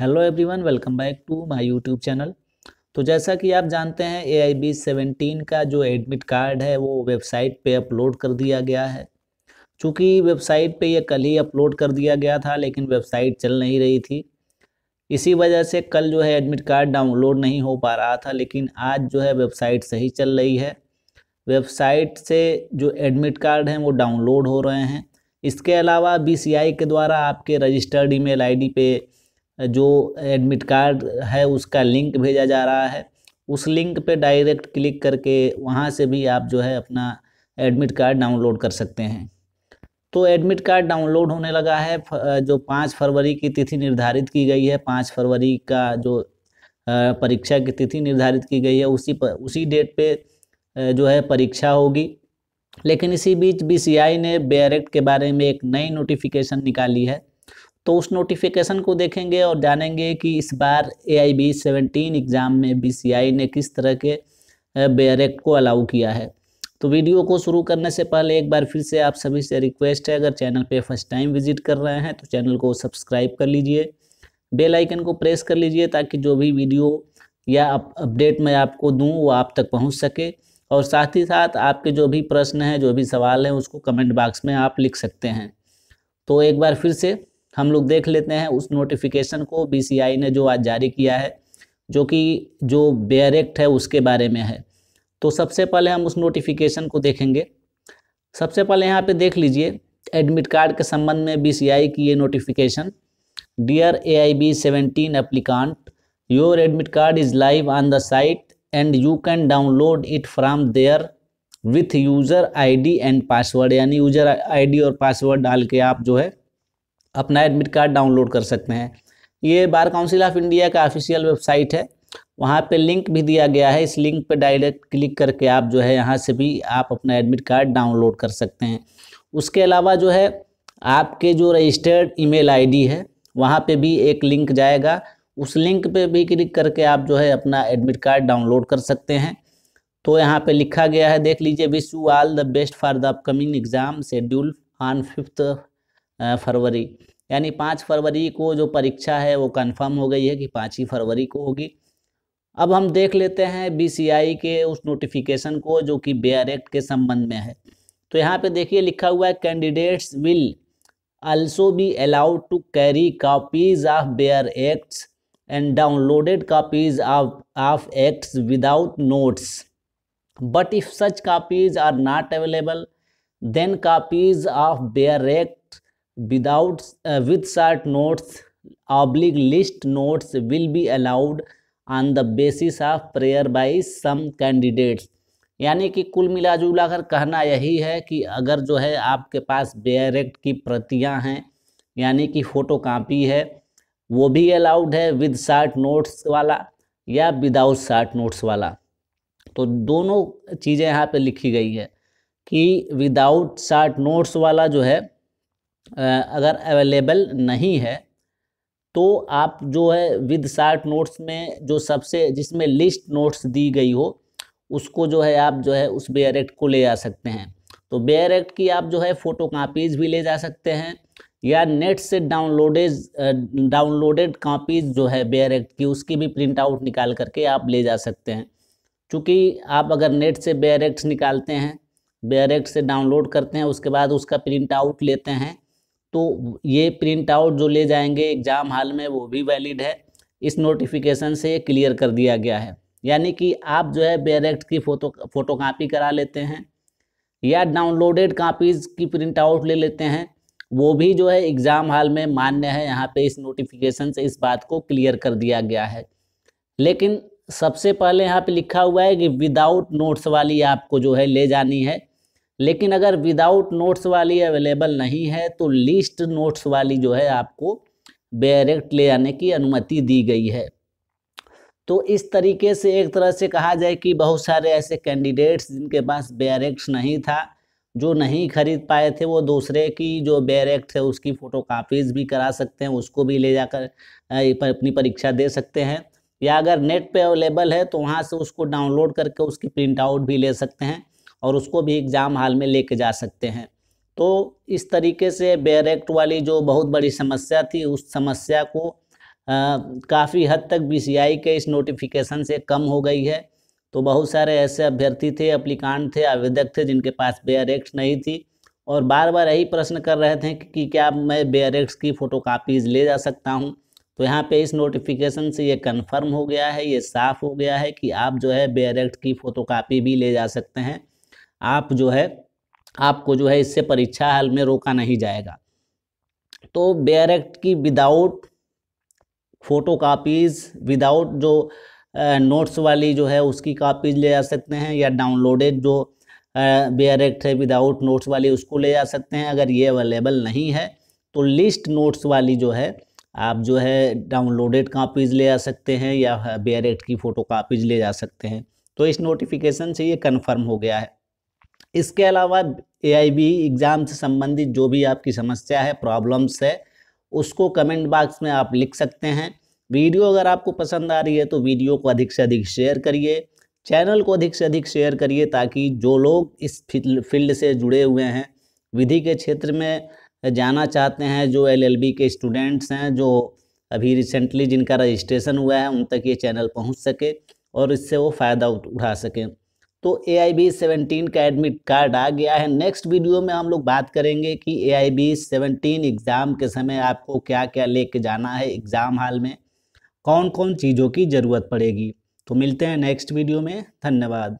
hello everyone welcome back to my YouTube channel तो जैसा कि आप जानते हैं ए आई बी सेवेंटीन का जो एडमिट कार्ड है वो वेबसाइट पे अपलोड कर दिया गया है चूँकि वेबसाइट पे ये कल ही अपलोड कर दिया गया था लेकिन वेबसाइट चल नहीं रही थी इसी वजह से कल जो है एडमिट कार्ड डाउनलोड नहीं हो पा रहा था लेकिन आज जो है वेबसाइट सही चल रही है वेबसाइट से जो एडमिट कार्ड हैं वो डाउनलोड हो रहे हैं इसके अलावा बी के द्वारा आपके रजिस्टर्ड ईमेल आईडी पे जो एडमिट कार्ड है उसका लिंक भेजा जा रहा है उस लिंक पे डायरेक्ट क्लिक करके वहाँ से भी आप जो है अपना एडमिट कार्ड डाउनलोड कर सकते हैं तो एडमिट कार्ड डाउनलोड होने लगा है जो पाँच फरवरी की तिथि निर्धारित की गई है पाँच फरवरी का जो परीक्षा की तिथि निर्धारित की गई है उसी पर उसी डेट पे जो है परीक्षा होगी लेकिन इसी बीच बीसीआई ने बेरेक्ट के बारे में एक नई नोटिफिकेशन निकाली है तो उस नोटिफिकेशन को देखेंगे और जानेंगे कि इस बार A I B seventeen exam में बी सी आई ने किस तरह के बेयर एक्ट को अलाउ किया है तो वीडियो को शुरू करने से पहले एक बार फिर से आप सभी से रिक्वेस्ट है अगर चैनल पे फर्स्ट टाइम विजिट कर रहे हैं तो चैनल को सब्सक्राइब कर लीजिए बेल आइकन को प्रेस कर लीजिए ताकि जो भी वीडियो या अपडेट मैं आपको दूं वो आप तक पहुंच सके और साथ ही साथ आपके जो भी प्रश्न हैं जो भी सवाल हैं उसको कमेंट बॉक्स में आप लिख सकते हैं तो एक बार फिर से हम लोग देख लेते हैं उस नोटिफिकेशन को बी ने जो आज जारी किया है जो कि जो बेयर एक्ट है उसके बारे में है तो सबसे पहले हम उस नोटिफिकेशन को देखेंगे सबसे पहले यहाँ पे देख लीजिए एडमिट कार्ड के संबंध में बी की ये notification dear A I B seventeen applicant your admit card is live on the site and you can download it from there with user I and password यानी यूज़र आई और password डाल के आप जो है अपना एडमिट कार्ड डाउनलोड कर सकते हैं ये बार काउंसिल ऑफ इंडिया का ऑफिशियल वेबसाइट है वहाँ पे लिंक भी दिया गया है इस लिंक पे डायरेक्ट क्लिक करके आप जो है यहाँ से भी आप अपना एडमिट कार्ड डाउनलोड कर सकते हैं उसके अलावा जो है आपके जो रजिस्टर्ड ईमेल आईडी है वहाँ पे भी एक लिंक जाएगा उस लिंक पे भी क्लिक करके आप जो है अपना एडमिट कार्ड डाउनलोड कर सकते हैं तो यहाँ पे लिखा गया है देख लीजिए wish you all the best for the upcoming exam schedule on fifth February यानी पाँच फरवरी को जो परीक्षा है वो कंफर्म हो गई है कि पाँच ही फरवरी को होगी अब हम देख लेते हैं बीसीआई के उस नोटिफिकेशन को जो कि बेयर एक्ट के संबंध में है तो यहाँ पे देखिए लिखा हुआ है candidates will also be allowed to carry copies of bare acts and downloaded copies of of acts without notes but if such copies are not available then copies of bare act without with short notes oblique list notes will be allowed on the basis of prayer by some candidates यानी कि कुल मिला जुला कर कहना यही है कि अगर जो है आपके पास बेरेक्ट की प्रतियां हैं यानी कि फ़ोटो कापी है वो भी अलाउड है विद शार्ट नोट्स वाला या विदाउट शार्ट नोट्स वाला तो दोनों चीज़ें यहाँ पे लिखी गई है कि विदाउट शार्ट नोट्स वाला जो है अगर अवेलेबल नहीं है तो आप जो है विद शार्ट नोट्स में जो सबसे जिसमें लिस्ट नोट्स दी गई हो उसको जो है आप जो है उस बेयर एक्ट को ले जा सकते हैं तो बेयर एक्ट की आप जो है फ़ोटो कापीज़ भी ले जा सकते हैं या नेट से डाउनलोडेज डाउनलोडेड कापीज़ जो है बेयर एक्ट की उसकी भी प्रिंट आउट निकाल करके आप ले जा सकते हैं चूँकि आप अगर नेट से बेयर एक्ट निकालते हैं बेयर एक्ट से डाउनलोड करते हैं उसके बाद उसका प्रिंट आउट लेते हैं तो ये प्रिंट आउट जो ले जाएंगे एग्ज़ाम हाल में वो भी वैलिड है इस नोटिफिकेशन से क्लियर कर दिया गया है यानी कि आप जो है बेरेक्ट की फ़ोटो फोटो कापी करा लेते हैं या डाउनलोडेड कापीज़ की प्रिंट आउट ले लेते हैं वो भी जो है एग्ज़ाम हाल में मान्य है यहाँ पे इस नोटिफिकेशन से इस बात को क्लियर कर दिया गया है लेकिन सबसे पहले यहाँ पे लिखा हुआ है कि विदाउट नोट्स वाली आपको जो है ले जानी है लेकिन अगर विदाउट नोट्स वाली अवेलेबल नहीं है तो लिस्ट नोट्स वाली जो है आपको डायरेक्ट ले आने की अनुमति दी गई है तो इस तरीके से एक तरह से कहा जाए कि बहुत सारे ऐसे कैंडिडेट्स जिनके पास बेरेक्ट नहीं था जो नहीं खरीद पाए थे वो दूसरे की जो बेरेक्ट है उसकी फ़ोटो कापीज़ भी करा सकते हैं उसको भी ले जाकर अपनी परीक्षा दे सकते हैं या अगर नेट पे अवेलेबल है तो वहाँ से उसको डाउनलोड करके उसकी प्रिंट आउट भी ले सकते हैं और उसको भी एग्ज़ाम हाल में लेके जा सकते हैं तो इस तरीके से बेरेक्ट वाली जो बहुत बड़ी समस्या थी उस समस्या को काफ़ी हद तक बी के इस नोटिफिकेशन से कम हो गई है तो बहुत सारे ऐसे अभ्यर्थी थे अप्लीकांट थे आवेदक थे जिनके पास बेरेक्ट नहीं थी और बार बार यही प्रश्न कर रहे थे कि क्या मैं एक्ट की फ़ोटो ले जा सकता हूँ तो यहाँ पे इस नोटिफिकेशन से ये कंफर्म हो गया है ये साफ़ हो गया है कि आप जो है बेरेक्ट की फ़ोटोकॉपी भी ले जा सकते हैं आप जो है आपको जो है इससे परीक्षा हाल में रोका नहीं जाएगा तो बेयर एक्ट की विदाउट फोटो कापीज़ विदाउट जो नोट्स वाली जो है उसकी कापीज ले जा सकते हैं या डाउनलोडेड जो बेयर एक्ट है विदाउट नोट्स वाली उसको ले जा सकते हैं अगर ये अवेलेबल नहीं है तो लिस्ट नोट्स वाली जो है आप जो है डाउनलोडेड कापीज़ ले जा सकते हैं या बेयर एक्ट की फ़ोटो कापीज़ ले जा सकते हैं तो इस नोटिफिकेशन से ये कन्फर्म हो गया है इसके अलावा ए एग्ज़ाम से संबंधित जो भी आपकी समस्या है प्रॉब्लम्स है उसको कमेंट बॉक्स में आप लिख सकते हैं वीडियो अगर आपको पसंद आ रही है तो वीडियो को अधिक से अधिक शेयर करिए चैनल को अधिक से अधिक शेयर करिए ताकि जो लोग इस फील्ड से जुड़े हुए हैं विधि के क्षेत्र में जाना चाहते हैं जो एलएलबी के स्टूडेंट्स हैं जो अभी रिसेंटली जिनका रजिस्ट्रेशन हुआ है उन तक ये चैनल पहुंच सके और इससे वो फ़ायदा उठा सकें तो ए आई बी सेवनटीन का एडमिट कार्ड आ गया है नेक्स्ट वीडियो में हम लोग बात करेंगे कि A I B seventeen exam के समय आपको क्या क्या लेके जाना है एग्ज़ाम हाल में कौन कौन चीज़ों की ज़रूरत पड़ेगी तो मिलते हैं नेक्स्ट वीडियो में धन्यवाद